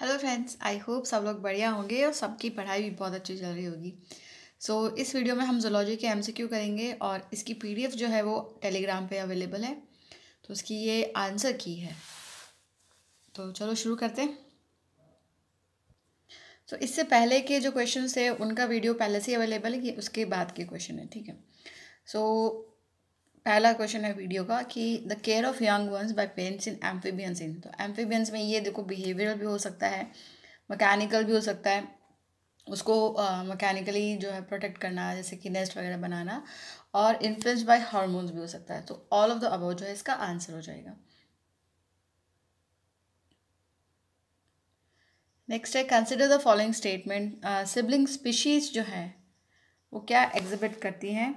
Hello friends I hope सब लोग बढ़िया होंगे और सबकी पढ़ाई भी बहुत अच्छी चल रही होगी सो so, इस वीडियो में हम जोलॉजी के एमसीक्यू करेंगे और इसकी पीडीएफ जो है वो टेलीग्राम पे अवेलेबल है तो उसकी ये आंसर की है तो चलो शुरू करते हैं तो so, इससे पहले के जो क्वेश्चन थे उनका वीडियो पहले से अवेलेबल है उसके बाद के क्वेश्चन है ठीक है सो so, पहला क्वेश्चन है वीडियो का कि the care of young ones by parents in amphibians in तो एम्फीबियंस में ये देखो बिहेवियर भी हो सकता है मैकेनिकल भी हो सकता है उसको मैकेनिकली uh, जो है प्रोटेक्ट करना जैसे कि नेस्ट वगैरह बनाना और इन्फ्लुएंस बाय हार्मोन्स भी हो सकता है तो ऑल ऑफ द अबाउट जो है इसका आंसर हो जाएगा नेक्स्ट है consider the following statement sibling species जो है वो क्या एग्जिबिट करती हैं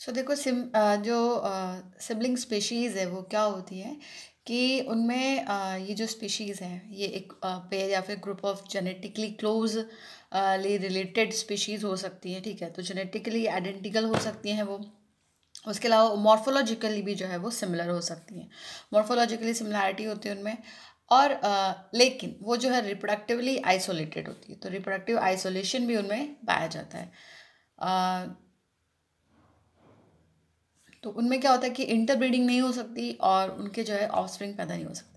सो so, देखो सिम जो सिबलिंग स्पेशीज़ है वो क्या होती है कि उनमें ये जो स्पीशीज़ हैं ये एक पेयर या फिर group of genetically closely related species हो सकती है ठीक है तो जेनेटिकली आइडेंटिकल हो सकती हैं वो उसके अलावा मॉर्फोलॉजिकली भी जो है वो सिमिलर हो सकती हैं मॉर्फोलॉजिकली सिमिलैरिटी होती है उनमें और आ, लेकिन वो जो है रिप्रोडक्टिवली आइसोलेटेड होती है तो रिप्रोडक्टिव आइसोलेशन भी उनमें पाया जाता है आ, तो उनमें क्या होता है कि इंटरब्रीडिंग नहीं हो सकती और उनके जो है ऑफस्प्रिंग पैदा नहीं हो सकते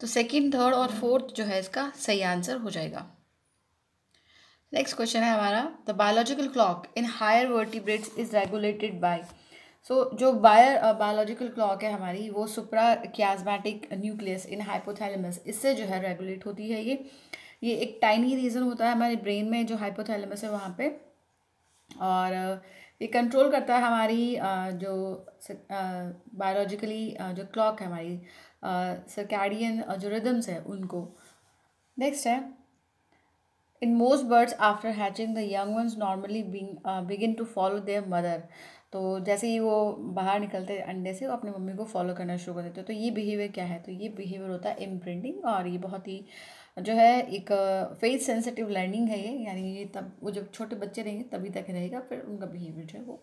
तो सेकेंड थर्ड और फोर्थ जो है इसका सही आंसर हो जाएगा नेक्स्ट क्वेश्चन है हमारा the biological clock in higher vertebrates is regulated by so जो बायर बायोलॉजिकल क्लॉक है हमारी वो सुप्रा क्याजमेटिक न्यूक्लियस इन हाइपोथैलेमस इससे जो है रेगुलेट होती है ये ये एक टाइनी रीज़न होता है हमारे ब्रेन में जो हाइपोथैलेमस है वहाँ पे और ये कंट्रोल करता है हमारी जो बायोलॉजिकली जो क्लॉक है हमारी सरकैडियन जो रिदम्स है उनको नेक्स्ट है in most birds after hatching the young ones normally begin to follow their mother तो जैसे ही वो बाहर निकलते अंडे से वो अपनी मम्मी को फॉलो करना शुरू कर देते तो ये बिहेवियर क्या है तो ये बिहेवियर होता है इम्प्रिंटिंग और ये बहुत ही जो है एक फेस सेंसिटिव लर्निंग है ये यानी ये तब वो जब छोटे बच्चे रहेंगे तभी तक रहेगा फिर उनका बिहेवियर जो है वो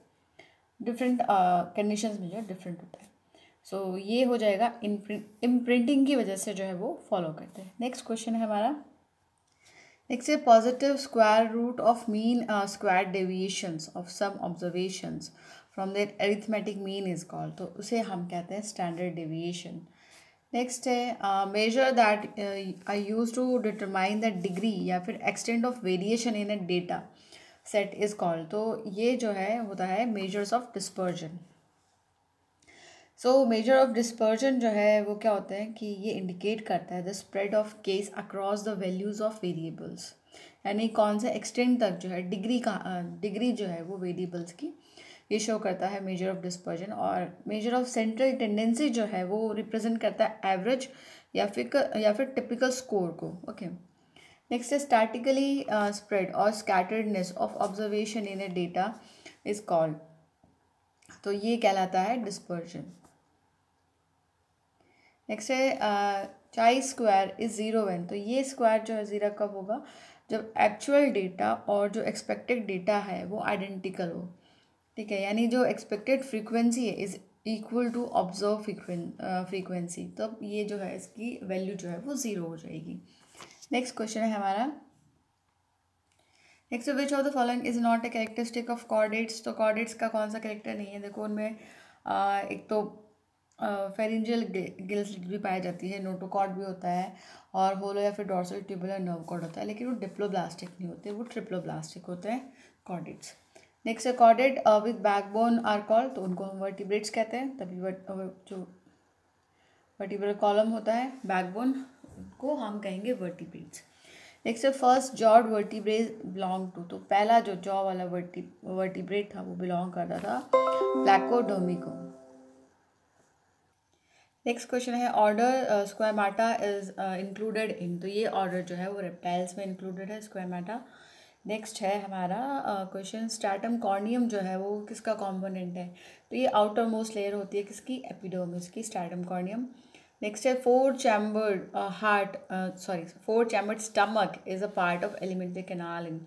डिफरेंट कंडीशन में जो है डिफरेंट होता है सो so, ये हो जाएगा इम्प्रिंटिंग की वजह से जो है वो फॉलो करते हैं नेक्स्ट क्वेश्चन है हमारा नेक्स्ट है positive square root of mean square deviations of some observations from their arithmetic mean is called तो उसे हम कहते हैं स्टैंडर्ड डेविएशन नेक्स्ट है measure that I use to determine the degree या फिर extent of variation in a data set is called तो ये जो है होता है measures of dispersion so measure of dispersion जो है वो क्या होता है कि ये इंडिकेट करता है the spread of case across the values of variables यानी कौन से एक्सटेंट तक जो है डिग्री का डिग्री uh, जो है वो वेरिएबल्स की ये शो करता है मेजर ऑफ डिस्पर्जन और मेजर ऑफ सेंट्रल टेंडेंसी जो है वो रिप्रेजेंट करता है एवरेज या फिर या फिर टिपिकल स्कोर को ओके नेक्स्ट है स्टैटिकली स्प्रेड और scatteredness of observation in a data is called तो ये कहलाता है डिस्पर्जन नेक्स्ट है चाई स्क्वायर इज ज़ीरो वन तो ये स्क्वायर जो है ज़ीरो कब होगा जब एक्चुअल डेटा और जो एक्सपेक्टेड डेटा है वो आइडेंटिकल हो ठीक है यानी जो एक्सपेक्टेड फ्रीक्वेंसी है is equal to observe frequency तो ये जो है इसकी वैल्यू जो है वो ज़ीरो हो जाएगी नेक्स्ट क्वेश्चन है हमारा next which of the following is not a characteristic of chordates तो कॉर्डेट्स का कौन सा कैरेक्टर नहीं है देखो उनमें एक तो फेरेंजियल गिल्स भी पाई जाती है नोटोकॉर्ड भी होता है और होलो या फिर डॉर्सल ट्यूबुलर नर्व कॉर्ड होता है लेकिन वो डिप्लोब्लास्टिक नहीं होते वो ट्रिप्लोब्लास्टिक होते हैं chordates next accorded with backbone are call तो उनको हम वर्टिब्रेट्स कहते हैं तभी वर्ट uh, जो वर्टिब्रल कॉलम होता है बैकबोन को हम कहेंगे vertebrates next first jawed vertebrate belong to तो पहला जो जॉ वाला वर्टि वर्टिब्रेट था वो बिलोंग करता था ब्लैकोडोमी को नेक्स्ट क्वेश्चन है order squamata is included in तो ये ऑर्डर जो है वो रेप्टाइल्स में इंक्लूडेड है स्क्वामाटा uh, नेक्स्ट है हमारा क्वेश्चन स्टार्टम कॉर्नियम जो है वो किसका कॉम्पोनेंट है तो ये आउटर मोस्ट लेयर होती है किसकी एपिडोमिस की स्टार्टम कॉर्नियम नेक्स्ट है four chambered heart sorry four chambered stomach is a part of alimentary canal in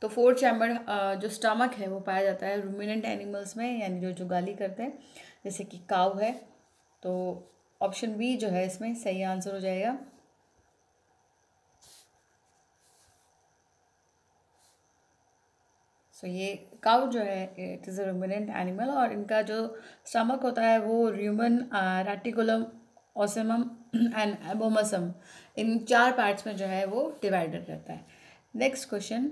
तो फोर चैम्बर uh, जो स्टमक है वो पाया जाता है रूमिनेंट एनिमल्स में यानी जो जुगाली करते हैं जैसे कि काव है तो ऑप्शन बी जो है इसमें सही आंसर हो जाएगा सो so, ये काउ जो है it is a ruminant animal और इनका जो स्टमक होता है वो र्यूमन रेटिकुलम ओसमम एंड एबोमसम इन चार पार्ट्स में जो है वो डिवाइडेड रहता है next question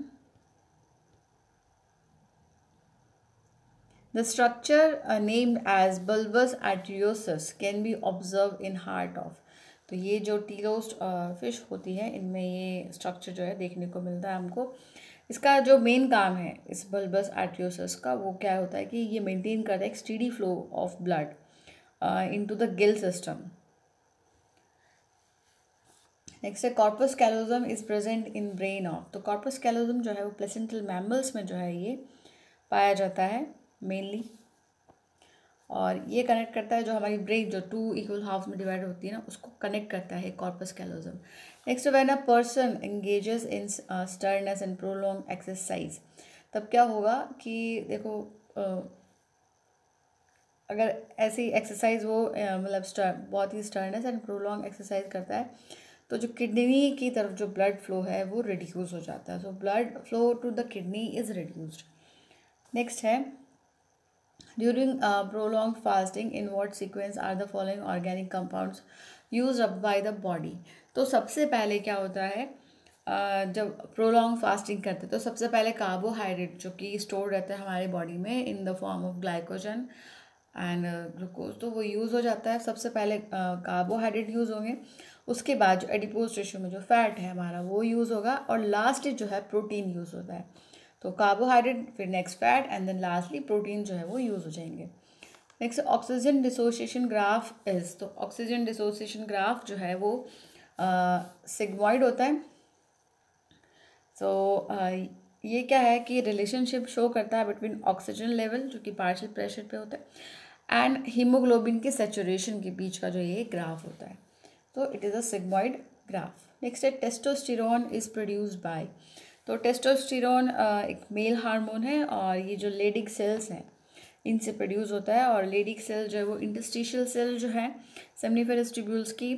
the structure named as bulbus bulbous can be observe in heart of तो ये जो टीलोस्ट फिश uh, होती है इनमें ये स्ट्रक्चर जो है देखने को मिलता है हमको इसका जो मेन काम है इस बल्बस आर्टियोसस का वो क्या होता है कि ये मेंटेन करता है एक steady flow of blood into the gill system next है corpus callosum is present in brain of तो कॉर्पस कैलोजम जो है वो प्लेसेंटल मैमल्स में जो है ये पाया जाता है मेनली और ये कनेक्ट करता है जो हमारी ब्रेक जो टू इक्वल हाफ में डिवाइड होती है ना उसको कनेक्ट करता है corpus callosum next when a person engages in sternness and prolong exercise तब क्या होगा कि देखो अगर ऐसी एक्सरसाइज वो मतलब बहुत ही स्टर्नेस एंड प्रोलोंग एक्सरसाइज करता है तो जो किडनी की तरफ जो ब्लड फ्लो है वो रिड्यूस हो जाता है so blood flow to the kidney is reduced next है During prolong uh, prolonged fasting, in what sequence are the following organic compounds used up by the body? तो सबसे पहले क्या होता है जब प्रोलॉन्ग फास्टिंग करते हैं तो सबसे पहले कार्बोहाइड्रेट जो कि स्टोर रहता है हमारे बॉडी में in the form of glycogen and glucose तो वो यूज़ हो जाता है सबसे पहले कार्बोहाइड्रेट यूज़ होंगे उसके बाद जो एडिपोज टिश्यू में जो फैट है हमारा वो यूज़ होगा और लास्ट जो है प्रोटीन यूज़ होता है तो कार्बोहाइड्रेट फिर next fat and then lastly protein जो है वो यूज़ हो जाएंगे next oxygen dissociation graph is तो ऑक्सीजन डिसोसिएशन ग्राफ जो है वो सिग्मॉइड होता है सो so, uh, ये क्या है कि रिलेशनशिप शो करता है बिटवीन ऑक्सीजन लेवल जो कि पार्शियल प्रेशर पे होता है एंड हीमोग्लोबिन के सेचुरेशन के बीच का जो ये ग्राफ होता है तो it is a sigmoid graph next है टेस्टोस्टिरोन इज़ प्रोड्यूस्ड बाय तो टेस्टोस्टिरोन uh, एक मेल हार्मोन है और ये जो लेडिक सेल्स हैं इनसे प्रोड्यूस होता है और लेडिक सेल जो है वो इंटस्टिशियल सेल जो है सेमनीफेरस ट्यूब्यूल्स की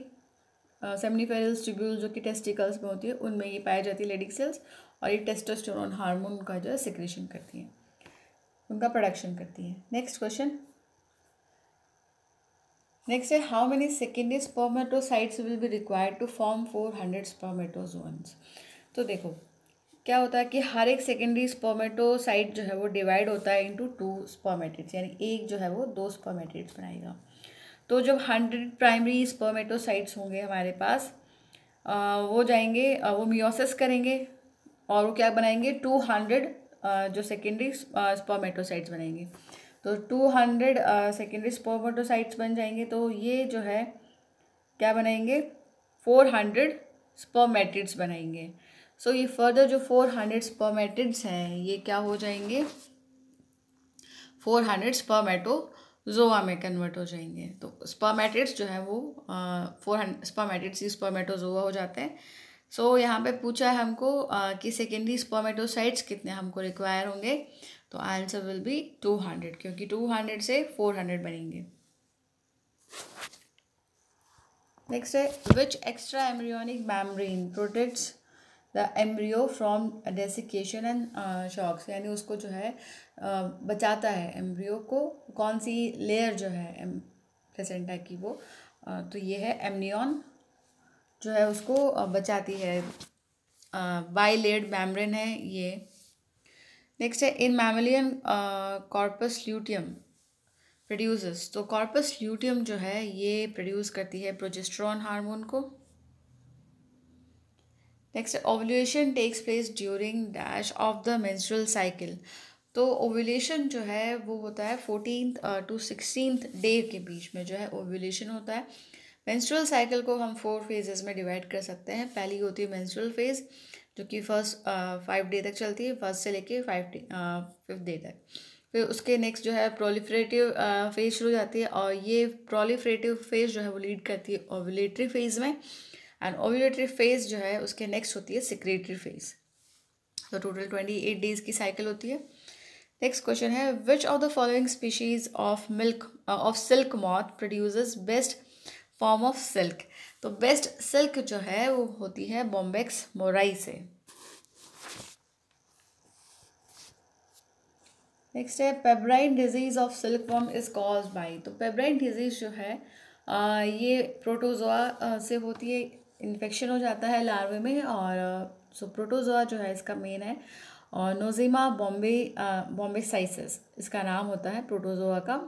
सेमनीफेरस uh, ट्यूब्यूल जो कि टेस्टिकल्स में होती है उनमें ये पाई जाती है लेडिक सेल्स और ये टेस्टोस्टेरोन हार्मोन का जो है सिक्रेशन करती हैं उनका प्रोडक्शन करती है नेक्स्ट क्वेश्चन नेक्स्ट है how many secondary spermatocytes will be required to form four hundred spermatozoa तो देखो क्या होता है कि हर एक सेकेंडरी स्पोमेटोसाइट जो है वो डिवाइड होता है इंटू टू स्पर्मेटिड्स यानी एक जो है वो दो स्पर्मेटिड्स बनाएगा तो जब हंड्रेड प्राइमरी स्पोमेटोसाइट्स होंगे हमारे पास आ, वो जाएंगे आ, वो मियोसिस करेंगे और वो क्या बनाएंगे टू हंड्रेड जो सेकेंडरी स्पोमेटोसाइट्स बनाएंगे तो टू हंड्रेड सेकेंडरी स्पोमेटोसाइट्स बन जाएंगे तो ये जो है क्या बनाएंगे फोर हंड्रेड स्पर्मेटिड्स बनाएंगे सो ये फर्दर जो फोर हंड्रेड स्पर्मेटिड्स हैं ये क्या हो जाएंगे फोर हंड्रेड स्पर्मेटोजोआ में कन्वर्ट हो जाएंगे तो स्पर्मेटिड्स जो है वो फोर हंड्रेड स्पर्मेटिड्स ही स्पर्मेटोजोआ हो जाते हैं सो so, यहाँ पे पूछा है हमको uh, कि सेकेंडरी स्पर्मेटोसाइट्स कितने हमको रिक्वायर होंगे तो answer will be two hundred क्योंकि टू हंड्रेड से फोर हंड्रेड बनेंगे नेक्स्ट है which extra embryonic membrane protects the embryo from desiccation and shocks यानी उसको जो है uh, बचाता है एम्ब्रियो को कौन सी लेयर जो है प्लेसेंटा की वो uh, तो ये है एमनियन जो है उसको uh, बचाती है लेड मैमरिन है ये नेक्स्ट है in mammalian corpus luteum produce तो कॉर्पस ल्यूटियम जो है ये प्रोड्यूस करती है प्रोजेस्ट्रॉन हार्मोन को next ovulation takes place during dash of the menstrual cycle तो ओवुलेशन जो है वो होता है फोर्टीन टू सिक्सटीन डे के बीच में जो है ओवुलेशन होता है मेंस्ट्रुअल साइकिल को हम फोर फेजेस में डिवाइड कर सकते हैं पहली होती है मेंस्ट्रुअल फेज़ जो कि फर्स्ट फाइव डे तक चलती है फर्स्ट से लेके फाइव फिफ्थ डे तक फिर उसके नेक्स्ट जो है प्रोलिफ्रेटिव फेज uh, शुरू हो जाती है और ये प्रोलिफ्रेटिव फेज जो है वो लीड करती है ओवलेटरी फेज में एंड ओव्यूलेटरी फेज जो है उसके नेक्स्ट होती है सिक्रेटरी फेज तो टोटल ट्वेंटी एट डेज की साइकिल होती है नेक्स्ट क्वेश्चन है which of the following species of milk of silk moth produce best form of silk तो बेस्ट सिल्क जो है वो होती है बॉम्बेक्स मोराई से नेक्स्ट है pebrine disease of silk form is cause by तो पेब्राइन डिजीज जो है uh, ये प्रोटोजोआ uh, से होती है इन्फेक्शन हो जाता है लार्वे में और सो प्रोटोजोआ जो है इसका मेन है और नोजिमा बॉम्बे बॉम्बे साइसिस इसका नाम होता है प्रोटोजोआ का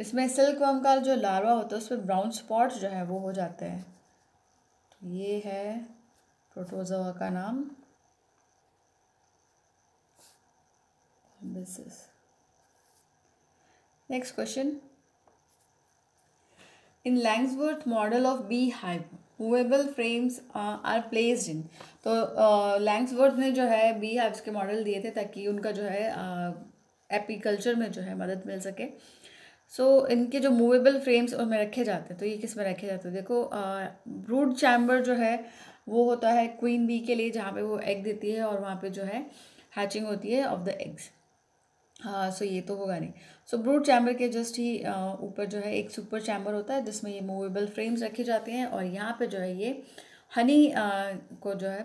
इसमें सिल्क वम का जो लार्वा होता है उस पर ब्राउन स्पॉट जो है वो हो जाते हैं तो ये है प्रोटोजोआ का नाम next question in Langstroth model of bee hive movable frames are placed in तो लैंग्सवर्थ ने जो है बी हैब्स के मॉडल दिए थे ताकि उनका जो है एपीकल्चर में जो है मदद मिल सके सो so, इनके जो मूवेबल फ्रेम्स उनमें रखे जाते हैं तो ये किस में रखे जाते हैं देखो uh, चैम्बर जो है वो होता है क्वीन बी के लिए जहाँ पे वो एग देती है और वहाँ पे जो है हैचिंग होती है ऑफ द एग्स हाँ सो ये तो होगा नहीं सो ब्रूड चैम्बर के जस्ट ही ऊपर जो है एक सुपर चैम्बर होता है जिसमें ये मूवेबल फ्रेम्स रखे जाते हैं और यहाँ पे जो है ये हनी को जो है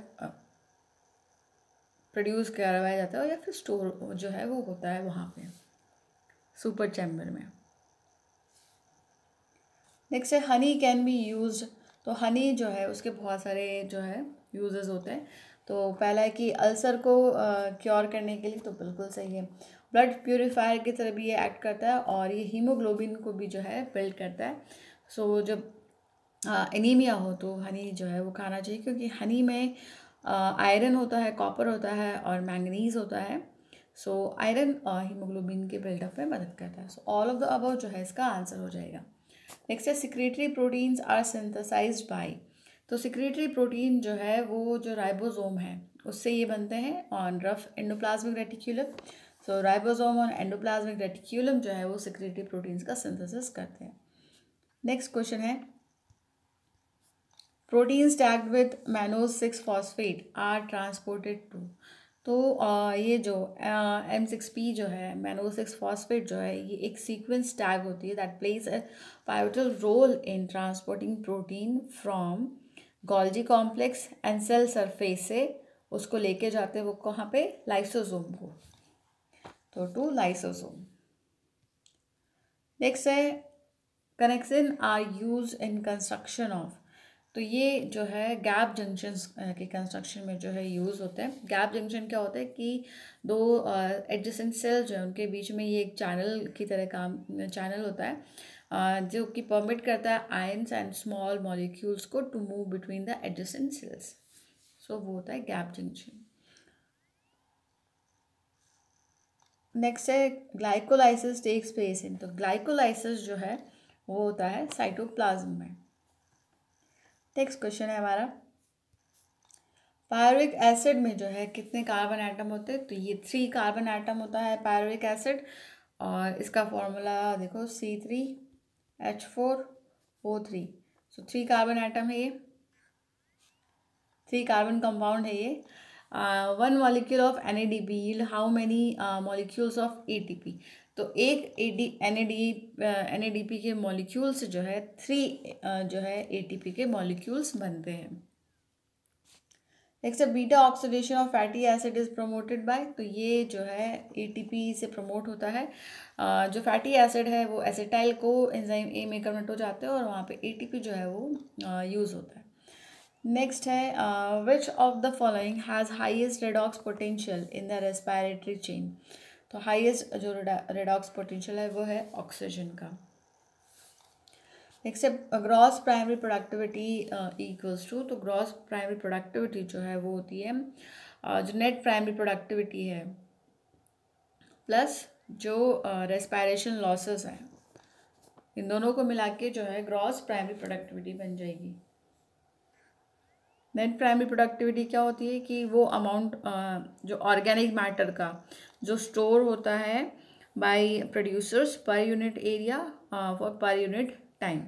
प्रोड्यूस करवाया जाता है और या फिर स्टोर जो है वो होता है वहाँ पे सुपर चैम्बर में नेक्स्ट है हनी कैन बी यूज तो हनी जो है उसके बहुत सारे जो है यूजेस होते हैं तो पहला है कि अल्सर को क्योर करने के लिए तो बिल्कुल सही है ब्लड प्योरीफायर की तरह भी ये एक्ट करता है और ये हीमोग्लोबिन को भी जो है बिल्ड करता है सो so, जब एनीमिया हो तो हनी जो है वो खाना चाहिए क्योंकि हनी में आयरन होता है कॉपर होता है और मैंगनीज होता है सो आयरन हीमोग्लोबिन के बिल्डअप में मदद करता है so all of the above जो है इसका आंसर हो जाएगा नेक्स्ट है secretory proteins are synthesize by तो सिक्रेटरी प्रोटीन जो है वो जो राइबोसोम है उससे ये बनते हैं on rough endoplasmic reticulum so ribosome और एंडोप्लाज्मिक रेटिक्यूलम जो है वो सिक्रेटरी प्रोटीन्स का सिंथेसिस करते हैं नेक्स्ट क्वेश्चन है proteins tagged with mannose six phosphate are transported to तो ये जो एम सिक्स पी जो है मैनो सिक्स फॉस्फेट जो है ये एक सीक्वेंस टैग होती है that plays a pivotal role in transporting protein from Golgi complex and cell surface से उसको लेके जाते हैं वो कहाँ पे लाइसोजोम को तो टू लाइसोसोम नेक्स्ट है connection are use in construction of तो ये जो है गैप जंक्शन के कंस्ट्रक्शन में जो है यूज़ होते हैं गैप जंक्शन क्या होता है कि दो एडजस्टेंट सेल जो है उनके बीच में ये एक चैनल की तरह काम चैनल होता है जो कि परमिट करता है आयंस एंड स्मॉल मॉलिक्यूल्स को to move between the adjacent cells so वो होता है गैप जंक्शन नेक्स्ट है ग्लाइकोलाइसिस टेक्स प्लेस इन तो ग्लाइकोलाइसिस जो है वो होता है साइटोप्लाज्म में नेक्स्ट क्वेश्चन है हमारा पायरविक एसिड में जो है कितने कार्बन एटम होते हैं तो ये थ्री कार्बन एटम होता है पायरविक एसिड और इसका फॉर्मूला देखो C three H four O three so three carbon atom है ये थ्री कार्बन कंपाउंड है ये one molecule of N A D B how many molecules of A T P तो एक A D N A D N A D P के molecules जो है three uh, जो है ए टी पी के मॉलिक्यूल्स बनते हैं नेक्स्ट है beta oxidation of fatty acid is promoted by तो ये जो है एटीपी से प्रमोट होता है uh, जो फैटी एसिड है वो एसिटाइल को एंजाइम ए में कन्वर्ट हो जाते हैं और वहाँ पे एटीपी जो है वो यूज़ uh, होता है नेक्स्ट है which of the following has highest redox potential in the respiratory chain तो हाइएस्ट जो रेडॉक्स पोटेंशियल है वो है ऑक्सीजन का नेक्स्ट है gross primary productivity equals to तो ग्रॉस प्राइमरी प्रोडक्टिविटी जो है वो होती है uh, जो नेट प्राइमरी प्रोडक्टिविटी है प्लस जो रेस्पायरेशन uh, लॉसेस हैं इन दोनों को मिला के जो है ग्रॉस प्राइमरी प्रोडक्टिविटी बन जाएगी नेट प्राइमरी प्रोडक्टिविटी क्या होती है कि वो अमाउंट जो ऑर्गेनिक मैटर का जो स्टोर होता है by producers per unit area for per unit time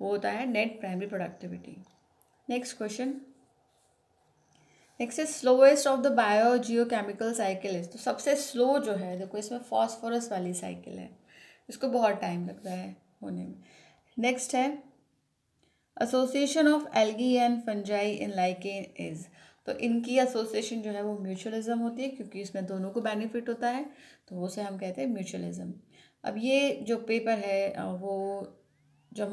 वो होता है net primary productivity next question next is slowest of the biogeochemical cycle तो सबसे स्लो जो है देखो इसमें फॉस्फोरस वाली साइकिल है इसको बहुत टाइम लगता है होने में नेक्स्ट है association of algae and fungi in lichen is तो इनकी एसोसिएशन जो है वो म्यूचुअलिज्म होती है क्योंकि इसमें दोनों को बेनिफिट होता है तो वो से हम कहते हैं म्यूचुअलिज्म अब ये जो पेपर है वो जो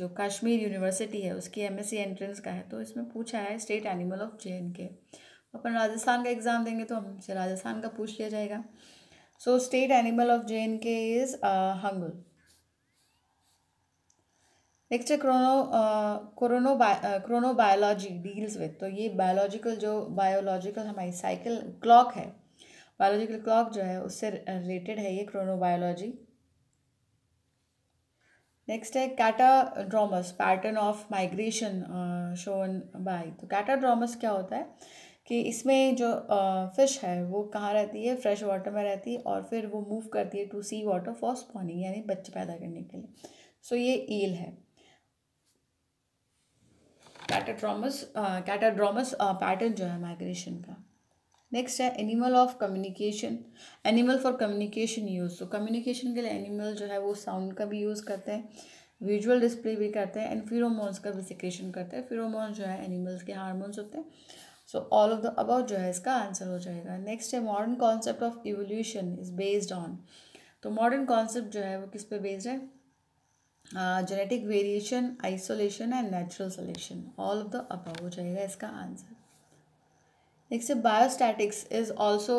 जो कश्मीर यूनिवर्सिटी है उसकी एमएससी एंट्रेंस का है तो इसमें पूछा है स्टेट एनिमल ऑफ जे के तो अपन राजस्थान का एग्ज़ाम देंगे तो हमसे राजस्थान का पूछ लिया जाएगा so state animal of J K is hangul next है chrono chrono chronobiology deals with तो ये बायोलॉजिकल जो बायोलॉजिकल हमारी साइकिल क्लॉक है बायोलॉजिकल क्लॉक जो है उससे रिलेटेड है ये क्रोनो बायोलॉजी नेक्स्ट है ड्रामस pattern of migration shown by तो ड्रामस क्या होता है कि इसमें जो फ़िश है वो कहाँ रहती है फ्रेश वाटर में रहती है और फिर वो मूव करती है to sea water for spawning यानी बच्चे पैदा करने के लिए सो so, ये ईल है कैटाड्रामस कैटाड्रामस पैटर्न जो है माइग्रेशन का नेक्स्ट है animal of communication animal for communication use तो कम्युनिकेशन के लिए एनिमल जो है वो साउंड का भी यूज़ करते हैं विजुअल डिस्प्ले भी करते हैं एंड फिरोमोन्स का भी सिक्रेशन करते हैं फिरोमोन्स जो है एनिमल्स के हारमोन्स होते हैं so all of the above जो है इसका आंसर हो जाएगा नेक्स्ट है modern concept of evolution is based on तो मॉडर्न कॉन्सेप्ट जो है वो किस पे बेस्ड है genetic variation isolation and natural selection all of the above हो जाएगा इसका answer next biostatics is also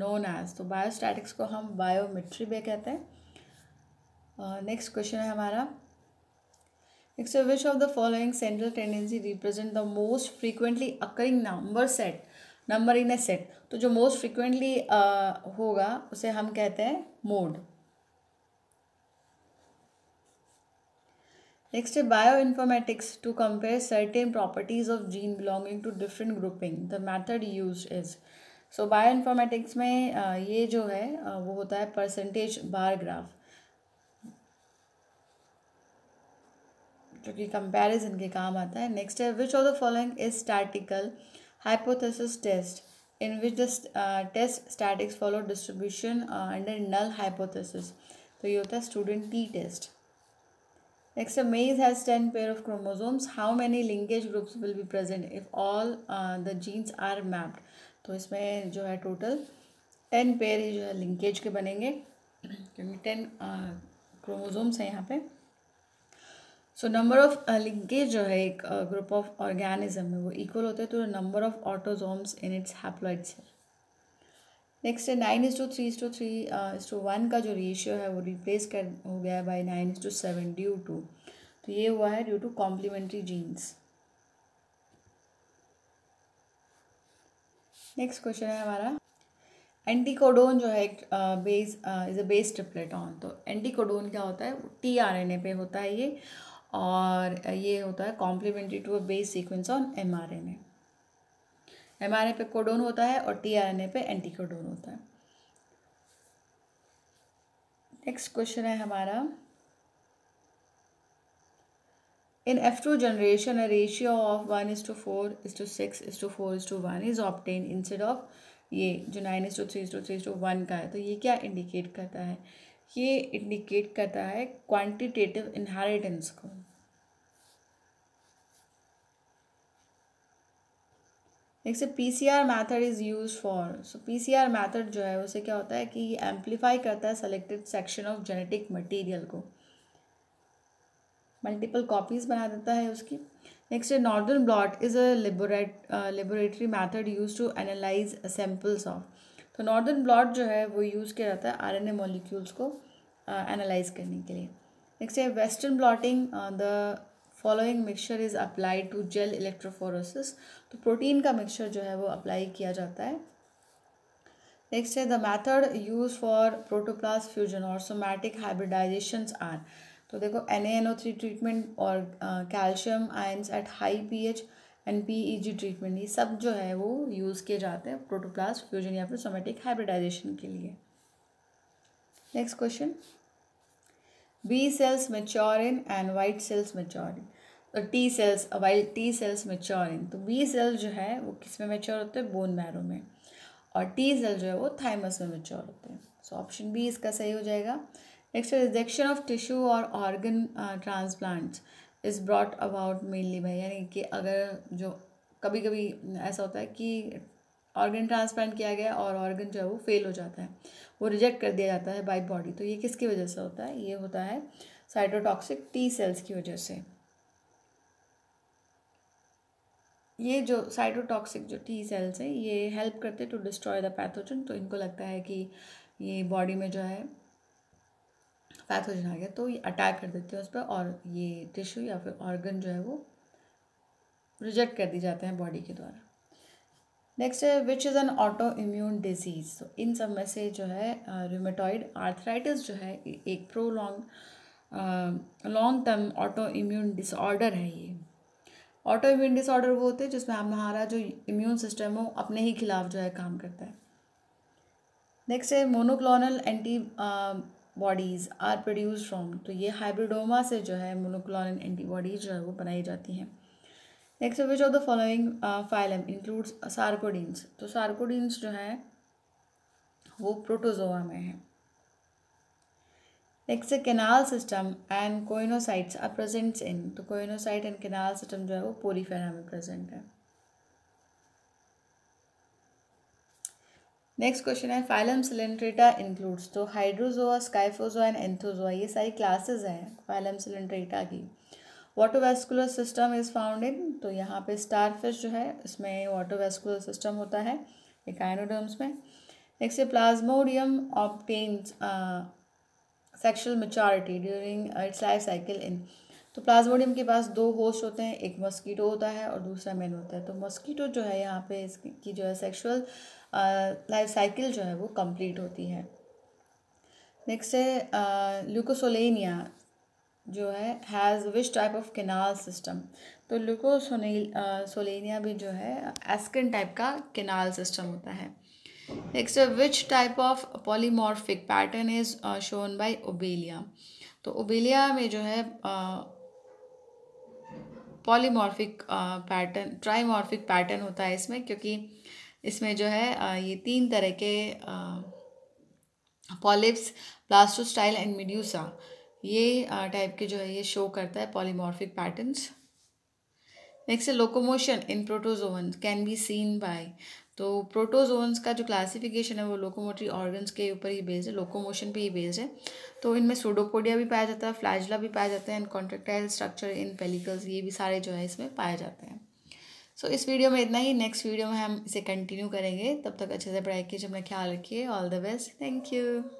known as तो बायोस्टैटिक्स को हम बायोमेट्री भी कहते हैं नेक्स्ट क्वेश्चन है हमारा next which of the following central tendency represent the most frequently occurring number set number in a set तो जो मोस्ट फ्रीक्वेंटली होगा उसे हम कहते हैं मोड नेक्स्ट है bioinformatics to compare certain properties of gene belonging to different grouping the method use is so bioinformatics में ये जो है वो होता है परसेंटेज बार ग्राफ जो कि कंपेरिजन के काम आता है नेक्स्ट है which of the following is statical hypothesis test in which the test statics follow distribution under null hypothesis तो ये होता है student t test Next, a maize has 10 pair of chromosomes. How many linkage groups will be present if all uh, the genes are mapped? तो इसमें जो है total ten pair ही जो है लिंकेज के बनेंगे क्योंकि टेन क्रोमोजोम्स uh, हैं यहाँ पे सो नंबर ऑफ लिंकेज जो है एक ग्रुप ऑफ ऑर्गेनिज्म में वो इक्वल होते हैं तो number of autosomes in its haploid cell next है nine is to three is to three is to one का जो रेशियो है वो रिप्लेस कर हो गया है by nine is to seven due to तो ये हुआ है due to complementary genes next question है हमारा एंटीकोडोन जो है एक base is a base triplet on तो एंटीकोडोन क्या होता है टी आर एन ए पे होता है ये और ये होता है complementary to a base sequence on M R N A M R पे कोडोन होता है और टी आर एन ए पे एंटीकोडोन होता है नेक्स्ट क्वेश्चन है हमारा in In F2 generation, a ratio of 1 is to 4 is to 6 is to 4 is to 1 is obtained instead of ये जो nine is to three is to three is to one का है तो ये क्या indicate करता है ये इंडिकेट करता है क्वांटिटेटिव इनहेरिटेंस को next P C R method is used for so P C R method जो है उसे क्या होता है कि ये एम्पलीफाई करता है selected section of genetic material को मल्टीपल कॉपीज़ बना देता है उसकी next northern blot is a लेबोरेट laboratory method used to analyse samples of तो नॉर्दर्न ब्लॉट जो है वो यूज़ किया जाता है आर एन ए मोलिक्यूल्स को एनालाइज uh, करने के लिए नेक्स्ट है western blotting the following mixture is applied to gel electrophoresis तो प्रोटीन का मिक्सचर जो है वो अप्लाई किया जाता है नेक्स्ट है the method used for protoplast fusion और सोमैटिक हाइब्रिडाइजेशन आर तो देखो N A N O three treatment और calcium ions at high P H and P E G treatment ये सब जो है वो यूज़ किए जाते हैं प्रोटोप्लास फ्यूजन या फिर सोमेटिक हाइब्रिडाइजेशन के लिए next question B cells mature in and white cells mature in तो T cells uh, while T cells mature in तो B cells जो है वो किस में mature होते हैं बोन मैरो में और T cells जो है वो थाइमस में mature होते हैं सो ऑप्शन बी इसका सही हो जाएगा नेक्स्ट रिजेक्शन ऑफ टिश्यू और organ transplants is brought about mainly by यानी कि अगर जो कभी कभी ऐसा होता है कि ऑर्गन ट्रांसप्लांट किया गया और ऑर्गन जो है वो फेल हो जाता है वो रिजेक्ट कर दिया जाता है बाई बॉडी तो ये किसकी वजह से होता है ये होता है साइटोटॉक्सिक टी सेल्स की वजह से ये जो साइटोटॉक्सिक जो टी सेल्स हैं ये हेल्प करते टू डिस्ट्रॉय द पैथोजन तो इनको लगता है कि ये बॉडी में जो है पैथोजन आ गया तो ये अटैक कर देते हैं उस पर और ये टिश्यू या फिर ऑर्गन जो है वो रिजेक्ट कर दी जाते हैं बॉडी के द्वारा नेक्स्ट है which is an autoimmune disease तो इन सब में से जो है रूमेटॉइड uh, आर्थराइटिस जो है एक pro long long term autoimmune disorder है ये ऑटो इम्यून डिसऑर्डर वो होते हैं जिसमें हमारा जो इम्यून सिस्टम हो अपने ही खिलाफ जो है काम करता है नेक्स्ट है monoclonal antibodies are produce from तो ये हाइब्रिडोमा से जो है मोनोक्लोनल एंटीबॉडीज़ जो है वो बनाई जाती हैं next which of the following phylum includes sarcodines तो सार्कोडीन्स तो जो है वो प्रोटोजोआ में है next canal system and coenocytes are present in तो कोइनोसाइट एंड केनाल सिस्टम जो है वो पोलीफेरा में प्रेजेंट है नेक्स्ट क्वेश्चन है फाइलम सिलेंट्रेटा इंक्लूड्स तो हाइड्रोजोआ स्काइफोजोआ एंड एंथोजोआ ये सारी क्लासेस हैं फाइलम सिलेंट्रेटा की water vascular system is found in तो यहाँ पे फिश जो है इसमें वाटोवेस्कुलर सिस्टम होता है एक काइनोडर्म्स में नेक्स्ट है plasmodium obtains sexual maturity during its life cycle in तो प्लाज्मोडियम के पास दो होस्ट होते हैं एक मस्कीटो होता है और दूसरा मेन होता है तो मस्कीटो जो है यहाँ पे इसकी जो है सेक्शुअल लाइफ साइकिल जो है वो कंप्लीट होती है नेक्स्ट है ल्यूकोसोलेनिया uh, जो है has which type of canal system तो ल्यूकोसोनील सोलेनिया uh, भी जो है एस्किन टाइप का केनाल सिस्टम होता है next which type of polymorphic pattern is shown by obelia तो ओबेलिया में जो है पॉलीमॉर्फिक पैटर्न ट्राईमॉर्फिक पैटर्न होता है इसमें क्योंकि इसमें जो है uh, ये तीन तरह के पॉलिप्स ब्लास्टोस्टाइल एंड मिड्यूसा ये टाइप के जो है ये शो करता है पॉलीमॉर्फिक पैटर्न्स नेक्स्ट है locomotion in protozoan can be seen by तो प्रोटोजोन्स का जो क्लासिफिकेशन है वो लोकोमोटरी ऑर्गन्स के ऊपर ही बेस्ड है लोकोमोशन पे ही बेस्ड है तो इनमें सोडोपोडिया भी पाया जाता है फ्लैजला भी पाया जाता है and contractile structure in pellicles ये भी सारे जो है इसमें पाए जाते हैं सो so, इस वीडियो में इतना ही नेक्स्ट वीडियो में हम इसे कंटिन्यू करेंगे तब तक अच्छे से पढ़ाई कीजिए अपना ख्याल रखिए all the best thank you